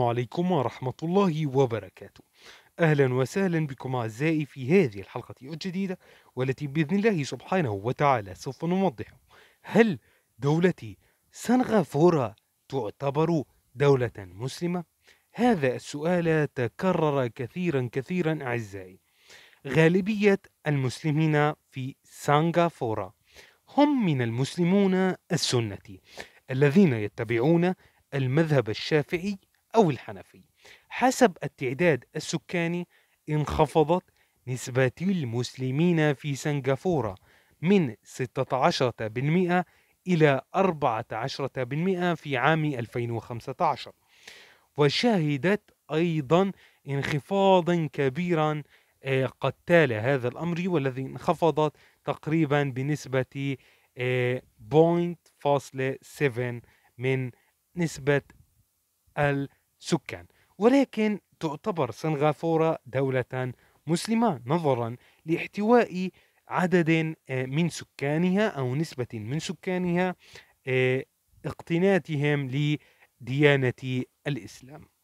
السلام عليكم ورحمة الله وبركاته أهلا وسهلا بكم أعزائي في هذه الحلقة الجديدة والتي بإذن الله سبحانه وتعالى سوف نوضح هل دولة سنغافورة تعتبر دولة مسلمة؟ هذا السؤال تكرر كثيرا كثيرا أعزائي غالبية المسلمين في سنغافورة هم من المسلمون السنة الذين يتبعون المذهب الشافعي أو الحنفي حسب التعداد السكاني انخفضت نسبة المسلمين في سنغافورة من 16% إلى 14% في عام 2015 وشهدت أيضا انخفاضا كبيرا آه، قد تال هذا الأمر والذي انخفضت تقريبا بنسبة 0.7 آه، من نسبة سكان ولكن تعتبر سنغافورة دولة مسلمة نظرا لاحتواء عدد آه، من سكانها أو نسبة من سكانها آه، اقتناتهم لديانة الإسلام